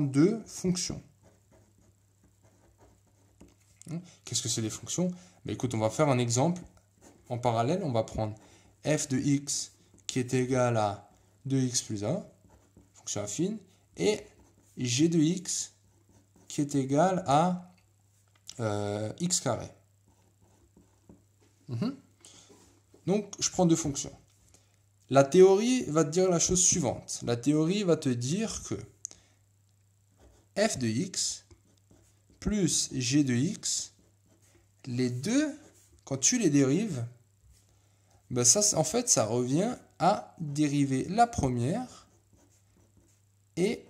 deux fonctions. Hein? Qu'est-ce que c'est des fonctions Mais ben, Écoute, on va faire un exemple. En parallèle, on va prendre f de x qui est égal à 2x plus 1, fonction affine, et g de x qui est égal à euh, x carré. Mhm. Donc, je prends deux fonctions. La théorie va te dire la chose suivante. La théorie va te dire que f de x plus g de x, les deux, quand tu les dérives, ben ça, en fait, ça revient à dériver la première et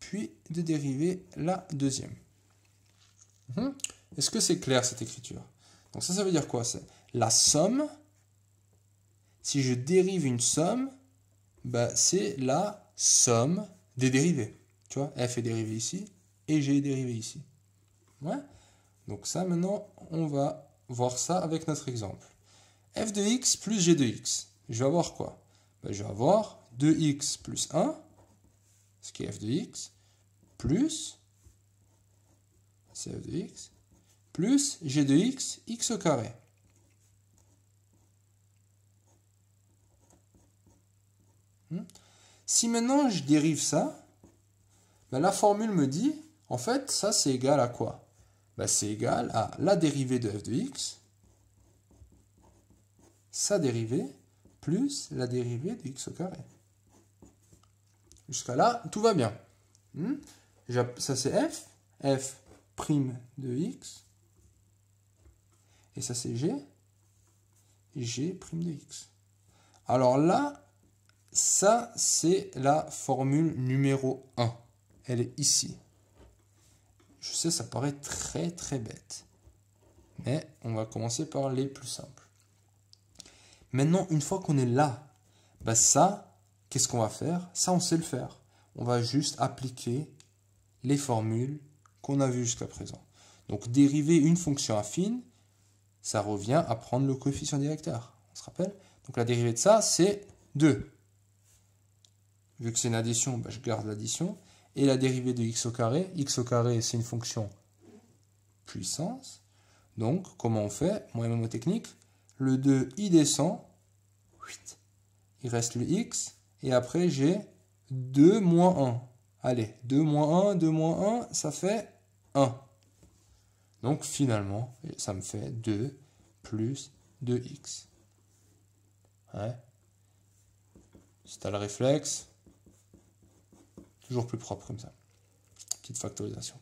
puis de dériver la deuxième. Mhm. Est-ce que c'est clair cette écriture Donc ça, ça veut dire quoi C'est la somme. Si je dérive une somme, ben c'est la somme des dérivés. Tu vois, f est dérivé ici, et g est dérivé ici. Ouais. Donc ça, maintenant, on va voir ça avec notre exemple. f de x plus g de x. Je vais avoir quoi ben, Je vais avoir 2x plus 1, ce qui est f de x, plus, c'est f de x, plus g de x, x au carré. Hmm? Si maintenant je dérive ça, bah, la formule me dit, en fait, ça c'est égal à quoi bah, C'est égal à la dérivée de f de x, sa dérivée, plus la dérivée de x au carré. Jusqu'à là, tout va bien. Hmm? ça c'est f, f prime de x, et ça c'est g, g prime de x. Alors là, ça c'est la formule numéro 1 elle est ici. Je sais, ça paraît très très bête. Mais on va commencer par les plus simples. Maintenant, une fois qu'on est là, bah ça, qu'est-ce qu'on va faire Ça, on sait le faire. On va juste appliquer les formules qu'on a vues jusqu'à présent. Donc, dériver une fonction affine, ça revient à prendre le coefficient directeur. On se rappelle Donc, la dérivée de ça, c'est 2. Vu que c'est une addition, bah, je garde l'addition et la dérivée de x au carré. x au carré, c'est une fonction puissance. Donc, comment on fait moi Moyen technique Le 2, il descend. Il reste le x. Et après, j'ai 2 moins 1. Allez, 2 moins 1, 2 moins 1, ça fait 1. Donc, finalement, ça me fait 2 plus 2x. Ouais. à tu le réflexe, toujours plus propre comme ça. Petite factorisation.